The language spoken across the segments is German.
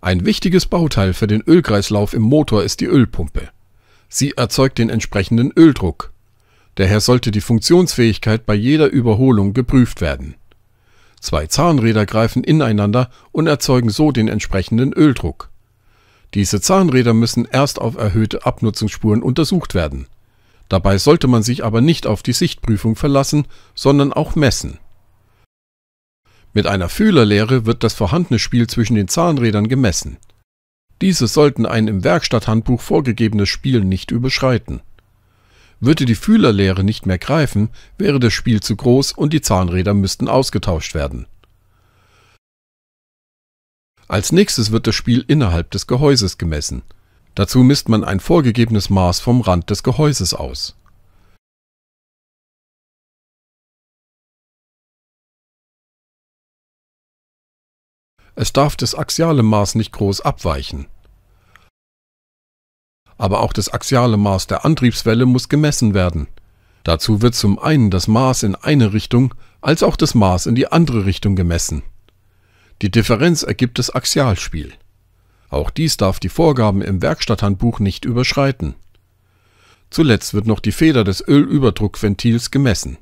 Ein wichtiges Bauteil für den Ölkreislauf im Motor ist die Ölpumpe. Sie erzeugt den entsprechenden Öldruck. Daher sollte die Funktionsfähigkeit bei jeder Überholung geprüft werden. Zwei Zahnräder greifen ineinander und erzeugen so den entsprechenden Öldruck. Diese Zahnräder müssen erst auf erhöhte Abnutzungsspuren untersucht werden. Dabei sollte man sich aber nicht auf die Sichtprüfung verlassen, sondern auch messen mit einer Fühlerlehre wird das vorhandene Spiel zwischen den Zahnrädern gemessen. Diese sollten ein im Werkstatthandbuch vorgegebenes Spiel nicht überschreiten. Würde die Fühlerlehre nicht mehr greifen, wäre das Spiel zu groß und die Zahnräder müssten ausgetauscht werden. Als nächstes wird das Spiel innerhalb des Gehäuses gemessen. Dazu misst man ein vorgegebenes Maß vom Rand des Gehäuses aus Es darf das axiale Maß nicht groß abweichen. Aber auch das axiale Maß der Antriebswelle muss gemessen werden. Dazu wird zum einen das Maß in eine Richtung als auch das Maß in die andere Richtung gemessen. Die Differenz ergibt das Axialspiel. Auch dies darf die Vorgaben im Werkstatthandbuch nicht überschreiten. Zuletzt wird noch die Feder des Ölüberdruckventils gemessen.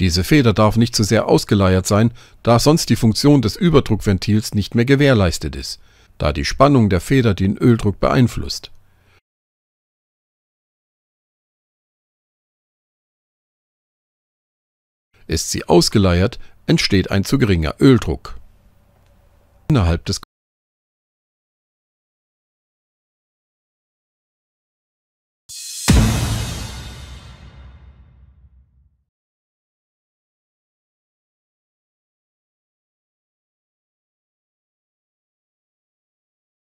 Diese Feder darf nicht zu sehr ausgeleiert sein, da sonst die Funktion des Überdruckventils nicht mehr gewährleistet ist, da die Spannung der Feder den Öldruck beeinflusst. Ist sie ausgeleiert, entsteht ein zu geringer Öldruck. Innerhalb des